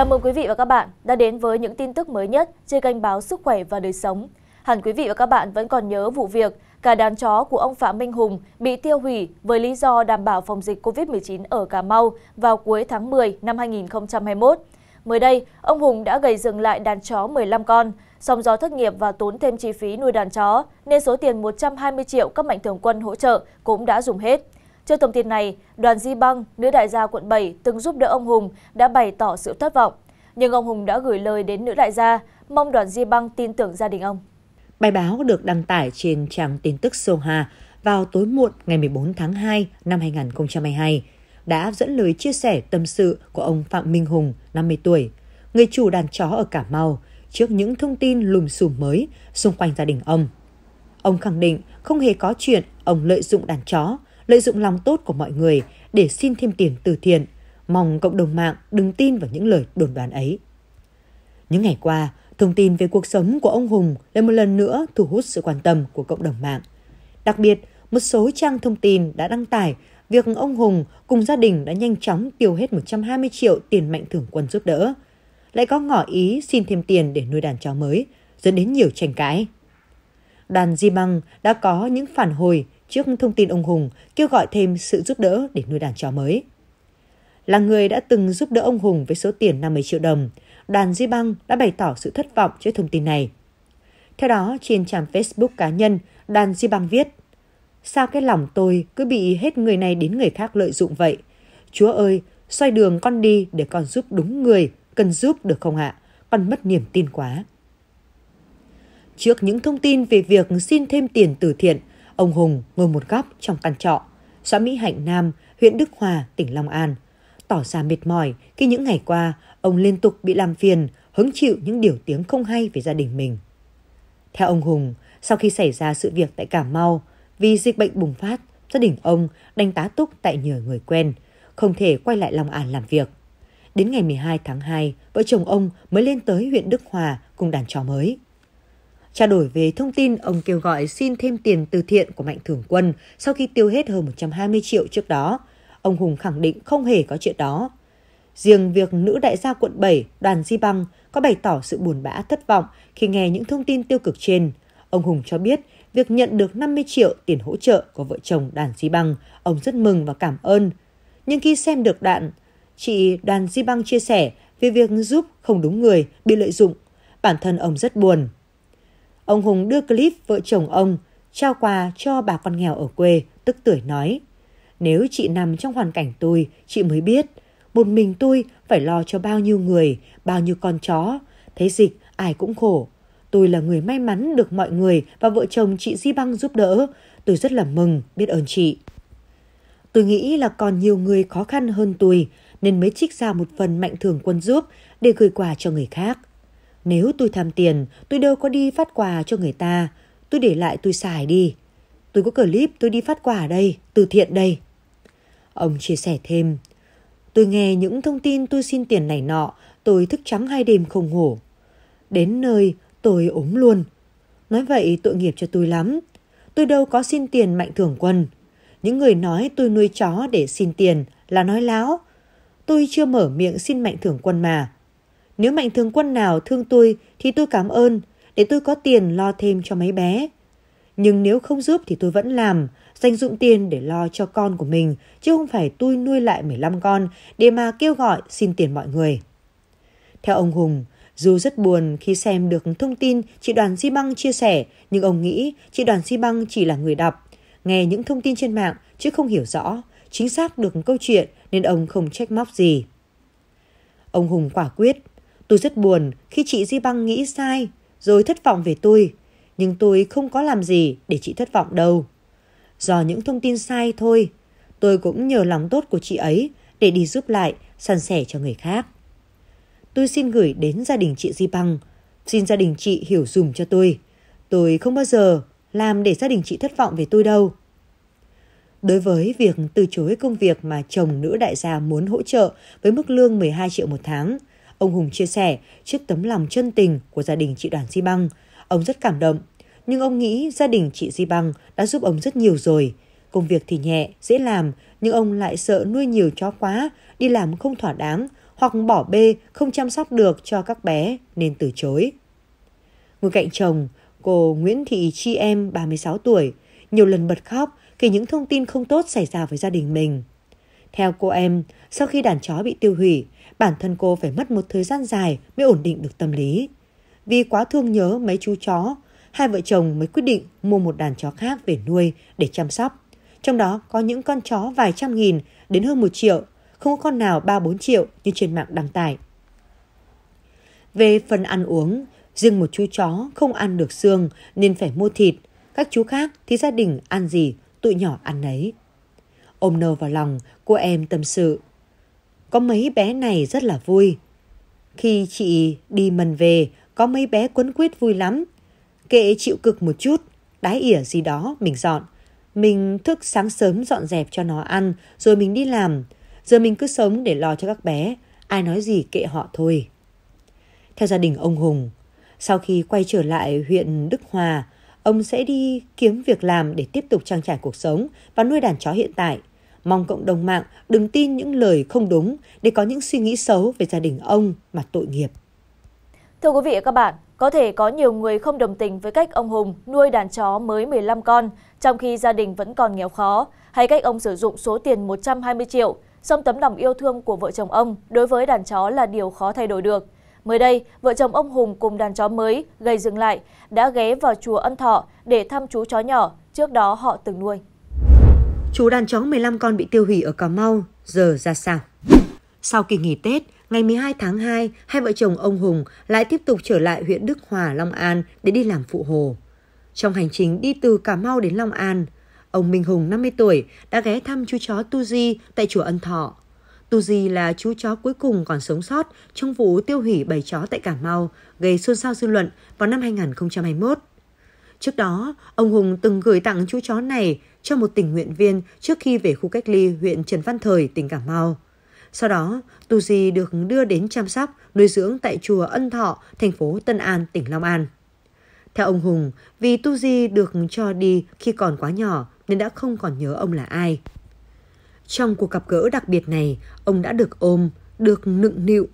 Chào mừng quý vị và các bạn đã đến với những tin tức mới nhất trên kênh báo Sức khỏe và đời sống. Hẳn quý vị và các bạn vẫn còn nhớ vụ việc cả đàn chó của ông Phạm Minh Hùng bị tiêu hủy với lý do đảm bảo phòng dịch COVID-19 ở Cà Mau vào cuối tháng 10 năm 2021. Mới đây, ông Hùng đã gầy dừng lại đàn chó 15 con, song do thất nghiệp và tốn thêm chi phí nuôi đàn chó nên số tiền 120 triệu các mạnh thường quân hỗ trợ cũng đã dùng hết trước thông tin này đoàn di băng nữ đại gia quận bảy từng giúp đỡ ông hùng đã bày tỏ sự thất vọng nhưng ông hùng đã gửi lời đến nữ đại gia mong đoàn di băng tin tưởng gia đình ông bài báo được đăng tải trên trang tin tức soha vào tối muộn ngày 14 tháng 2 năm 2022 đã dẫn lời chia sẻ tâm sự của ông Phạm Minh Hùng, 50 tuổi, người chủ đàn chó ở Cà Mau, trước những thông tin lùm xùm mới xung quanh gia đình ông. Ông khẳng định không hề có chuyện ông lợi dụng đàn chó lợi dụng lòng tốt của mọi người để xin thêm tiền từ thiện, mong cộng đồng mạng đừng tin vào những lời đồn đoán ấy. Những ngày qua, thông tin về cuộc sống của ông Hùng lại một lần nữa thu hút sự quan tâm của cộng đồng mạng. Đặc biệt, một số trang thông tin đã đăng tải việc ông Hùng cùng gia đình đã nhanh chóng tiêu hết 120 triệu tiền mạnh thường quân giúp đỡ. Lại có ngỏ ý xin thêm tiền để nuôi đàn chó mới, dẫn đến nhiều tranh cãi. Đoàn Di Băng đã có những phản hồi trước thông tin ông hùng kêu gọi thêm sự giúp đỡ để nuôi đàn chó mới là người đã từng giúp đỡ ông hùng với số tiền 50 triệu đồng đoàn di băng đã bày tỏ sự thất vọng trước thông tin này theo đó trên trang facebook cá nhân đoàn di băng viết sao cái lòng tôi cứ bị hết người này đến người khác lợi dụng vậy chúa ơi xoay đường con đi để con giúp đúng người cần giúp được không ạ con mất niềm tin quá trước những thông tin về việc xin thêm tiền từ thiện ông hùng ngồi một góc trong căn trọ xã mỹ hạnh nam huyện đức hòa tỉnh long an tỏ ra mệt mỏi khi những ngày qua ông liên tục bị làm phiền hứng chịu những điều tiếng không hay về gia đình mình theo ông hùng sau khi xảy ra sự việc tại cà mau vì dịch bệnh bùng phát gia đình ông đánh tá túc tại nhờ người quen không thể quay lại long an làm việc đến ngày 12 tháng 2, vợ chồng ông mới lên tới huyện Đức Hòa cùng đàn chó mới trao đổi về thông tin ông kêu gọi xin thêm tiền từ thiện của Mạnh Thường Quân sau khi tiêu hết hơn 120 triệu trước đó. Ông Hùng khẳng định không hề có chuyện đó. Riêng việc nữ đại gia quận 7, đoàn Di Băng, có bày tỏ sự buồn bã thất vọng khi nghe những thông tin tiêu cực trên. Ông Hùng cho biết việc nhận được 50 triệu tiền hỗ trợ của vợ chồng đoàn Di Băng, ông rất mừng và cảm ơn. Nhưng khi xem được đoạn, chị đoàn Di Băng chia sẻ về việc giúp không đúng người, bị lợi dụng. Bản thân ông rất buồn. Ông Hùng đưa clip vợ chồng ông trao quà cho bà con nghèo ở quê, tức tuổi nói. Nếu chị nằm trong hoàn cảnh tôi, chị mới biết. Một mình tôi phải lo cho bao nhiêu người, bao nhiêu con chó. Thế dịch, ai cũng khổ. Tôi là người may mắn được mọi người và vợ chồng chị Di Băng giúp đỡ. Tôi rất là mừng, biết ơn chị. Tôi nghĩ là còn nhiều người khó khăn hơn tôi nên mới trích ra một phần mạnh thường quân giúp để gửi quà cho người khác. Nếu tôi tham tiền, tôi đâu có đi phát quà cho người ta. Tôi để lại tôi xài đi. Tôi có clip tôi đi phát quà đây, từ thiện đây. Ông chia sẻ thêm. Tôi nghe những thông tin tôi xin tiền này nọ, tôi thức trắng hai đêm không ngủ. Đến nơi, tôi ốm luôn. Nói vậy tội nghiệp cho tôi lắm. Tôi đâu có xin tiền mạnh thường quân. Những người nói tôi nuôi chó để xin tiền là nói láo. Tôi chưa mở miệng xin mạnh thường quân mà. Nếu mạnh thường quân nào thương tôi thì tôi cảm ơn, để tôi có tiền lo thêm cho mấy bé. Nhưng nếu không giúp thì tôi vẫn làm, dành dụng tiền để lo cho con của mình, chứ không phải tôi nuôi lại 15 con để mà kêu gọi xin tiền mọi người. Theo ông Hùng, dù rất buồn khi xem được thông tin chị Đoàn Di Băng chia sẻ, nhưng ông nghĩ chị Đoàn Di Băng chỉ là người đọc, nghe những thông tin trên mạng chứ không hiểu rõ, chính xác được câu chuyện nên ông không trách móc gì. Ông Hùng quả quyết Tôi rất buồn khi chị Di Băng nghĩ sai, rồi thất vọng về tôi. Nhưng tôi không có làm gì để chị thất vọng đâu. Do những thông tin sai thôi, tôi cũng nhờ lòng tốt của chị ấy để đi giúp lại, san sẻ cho người khác. Tôi xin gửi đến gia đình chị Di Băng, xin gia đình chị hiểu dùm cho tôi. Tôi không bao giờ làm để gia đình chị thất vọng về tôi đâu. Đối với việc từ chối công việc mà chồng nữ đại gia muốn hỗ trợ với mức lương 12 triệu một tháng – Ông Hùng chia sẻ trước tấm lòng chân tình của gia đình chị Đoàn Di Băng. Ông rất cảm động, nhưng ông nghĩ gia đình chị Di Băng đã giúp ông rất nhiều rồi. Công việc thì nhẹ, dễ làm, nhưng ông lại sợ nuôi nhiều chó quá, đi làm không thỏa đáng, hoặc bỏ bê, không chăm sóc được cho các bé nên từ chối. Ngồi cạnh chồng, cô Nguyễn Thị Chi Em, 36 tuổi, nhiều lần bật khóc kể những thông tin không tốt xảy ra với gia đình mình. Theo cô em, sau khi đàn chó bị tiêu hủy, bản thân cô phải mất một thời gian dài mới ổn định được tâm lý. Vì quá thương nhớ mấy chú chó, hai vợ chồng mới quyết định mua một đàn chó khác về nuôi để chăm sóc. Trong đó có những con chó vài trăm nghìn đến hơn một triệu, không có con nào ba bốn triệu như trên mạng đăng tải. Về phần ăn uống, riêng một chú chó không ăn được xương nên phải mua thịt, các chú khác thì gia đình ăn gì, tụi nhỏ ăn nấy ôm nơ vào lòng, cô em tâm sự. Có mấy bé này rất là vui. Khi chị đi mần về, có mấy bé quấn quýt vui lắm. Kệ chịu cực một chút, đái ỉa gì đó mình dọn. Mình thức sáng sớm dọn dẹp cho nó ăn, rồi mình đi làm. Giờ mình cứ sống để lo cho các bé, ai nói gì kệ họ thôi. Theo gia đình ông Hùng, sau khi quay trở lại huyện Đức Hòa, ông sẽ đi kiếm việc làm để tiếp tục trang trải cuộc sống và nuôi đàn chó hiện tại mong cộng đồng mạng đừng tin những lời không đúng để có những suy nghĩ xấu về gia đình ông mà tội nghiệp. Thưa quý vị và các bạn, có thể có nhiều người không đồng tình với cách ông Hùng nuôi đàn chó mới 15 con, trong khi gia đình vẫn còn nghèo khó, hay cách ông sử dụng số tiền 120 triệu, song tấm lòng yêu thương của vợ chồng ông đối với đàn chó là điều khó thay đổi được. Mới đây, vợ chồng ông Hùng cùng đàn chó mới gây dừng lại đã ghé vào chùa Ân Thọ để thăm chú chó nhỏ trước đó họ từng nuôi chú đàn chó 15 con bị tiêu hủy ở Cà Mau, giờ ra sao? Sau kỳ nghỉ Tết, ngày 12 tháng 2, hai vợ chồng ông Hùng lại tiếp tục trở lại huyện Đức Hòa, Long An để đi làm phụ hồ. Trong hành trình đi từ Cà Mau đến Long An, ông Minh Hùng 50 tuổi đã ghé thăm chú chó Tu Di tại chùa Ân Thọ. Tu Di là chú chó cuối cùng còn sống sót trong vụ tiêu hủy bầy chó tại Cà Mau gây xôn xao dư luận vào năm 2021. Trước đó, ông Hùng từng gửi tặng chú chó này cho một tình nguyện viên trước khi về khu cách ly huyện Trần Văn Thời, tỉnh Cà Mau. Sau đó, Tu Di được đưa đến chăm sóc, nuôi dưỡng tại chùa Ân Thọ, thành phố Tân An, tỉnh Long An. Theo ông Hùng, vì Tu Di được cho đi khi còn quá nhỏ nên đã không còn nhớ ông là ai. Trong cuộc gặp gỡ đặc biệt này, ông đã được ôm, được nựng nịu,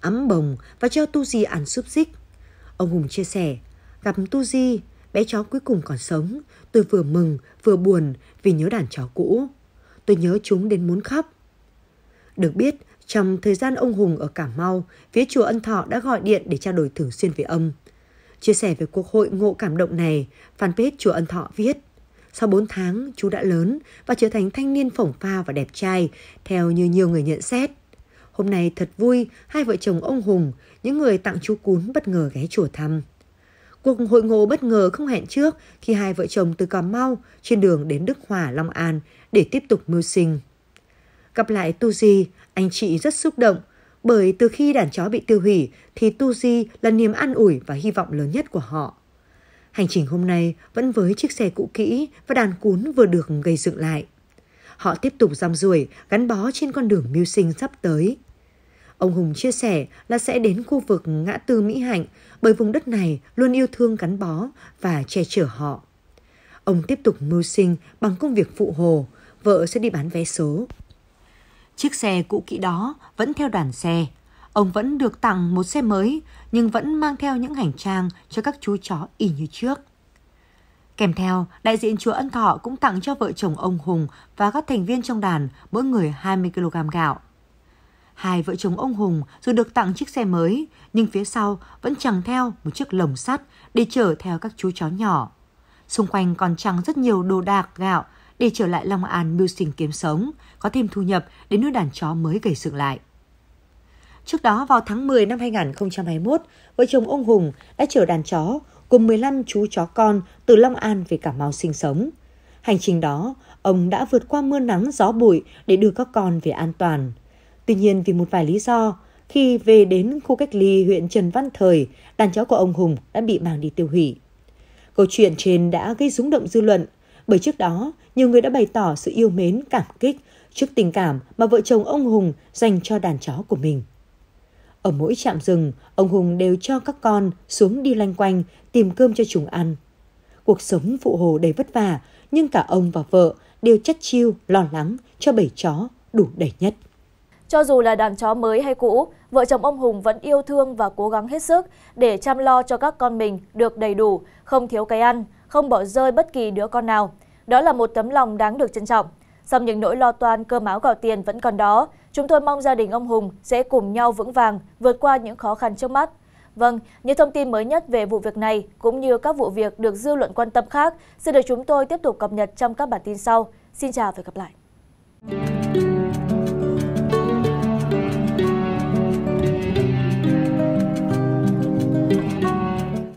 ấm bồng và cho Tu Di ăn xúc xích. Ông Hùng chia sẻ, gặp Tu Di bé chó cuối cùng còn sống. Tôi vừa mừng, vừa buồn vì nhớ đàn chó cũ. Tôi nhớ chúng đến muốn khóc. Được biết, trong thời gian ông Hùng ở Cà Mau, phía chùa Ân Thọ đã gọi điện để trao đổi thường xuyên với ông. Chia sẻ về cuộc hội ngộ cảm động này, fanpage chùa Ân Thọ viết sau 4 tháng, chú đã lớn và trở thành thanh niên phổng pha và đẹp trai, theo như nhiều người nhận xét. Hôm nay thật vui, hai vợ chồng ông Hùng, những người tặng chú cún bất ngờ ghé chùa thăm. Cuộc hội ngộ bất ngờ không hẹn trước khi hai vợ chồng từ Cà Mau trên đường đến Đức Hòa, Long An để tiếp tục mưu sinh. Gặp lại Tu Di, anh chị rất xúc động bởi từ khi đàn chó bị tiêu hủy thì Tu Di là niềm an ủi và hy vọng lớn nhất của họ. Hành trình hôm nay vẫn với chiếc xe cũ kỹ và đàn cún vừa được gây dựng lại. Họ tiếp tục rong ruổi, gắn bó trên con đường mưu sinh sắp tới. Ông Hùng chia sẻ là sẽ đến khu vực ngã tư Mỹ Hạnh bởi vùng đất này luôn yêu thương gắn bó và che chở họ. Ông tiếp tục mưu sinh bằng công việc phụ hồ, vợ sẽ đi bán vé số. Chiếc xe cũ kỹ đó vẫn theo đoàn xe. Ông vẫn được tặng một xe mới nhưng vẫn mang theo những hành trang cho các chú chó y như trước. Kèm theo, đại diện chùa Ân Thọ cũng tặng cho vợ chồng ông Hùng và các thành viên trong đàn mỗi người 20 kg gạo. Hai vợ chồng ông Hùng dù được tặng chiếc xe mới, nhưng phía sau vẫn chẳng theo một chiếc lồng sắt để chở theo các chú chó nhỏ. Xung quanh còn chẳng rất nhiều đồ đạc, gạo để trở lại Long An mưu sinh kiếm sống, có thêm thu nhập để nuôi đàn chó mới gầy dựng lại. Trước đó vào tháng 10 năm 2021, vợ chồng ông Hùng đã chở đàn chó cùng 15 chú chó con từ Long An về Cà Mau sinh sống. Hành trình đó, ông đã vượt qua mưa nắng gió bụi để đưa các con về an toàn. Tuy nhiên vì một vài lý do, khi về đến khu cách ly huyện Trần Văn Thời, đàn chó của ông Hùng đã bị mang đi tiêu hủy. Câu chuyện trên đã gây rúng động dư luận, bởi trước đó nhiều người đã bày tỏ sự yêu mến cảm kích trước tình cảm mà vợ chồng ông Hùng dành cho đàn chó của mình. Ở mỗi trạm rừng, ông Hùng đều cho các con xuống đi lanh quanh tìm cơm cho chúng ăn. Cuộc sống phụ hồ đầy vất vả, nhưng cả ông và vợ đều chất chiêu lo lắng cho bảy chó đủ đầy nhất cho dù là đàn chó mới hay cũ vợ chồng ông hùng vẫn yêu thương và cố gắng hết sức để chăm lo cho các con mình được đầy đủ không thiếu cái ăn không bỏ rơi bất kỳ đứa con nào đó là một tấm lòng đáng được trân trọng song những nỗi lo toan cơ máu gạo tiền vẫn còn đó chúng tôi mong gia đình ông hùng sẽ cùng nhau vững vàng vượt qua những khó khăn trước mắt Vâng, những thông tin mới nhất về vụ việc này cũng như các vụ việc được dư luận quan tâm khác sẽ được chúng tôi tiếp tục cập nhật trong các bản tin sau. Xin chào và hẹn gặp lại.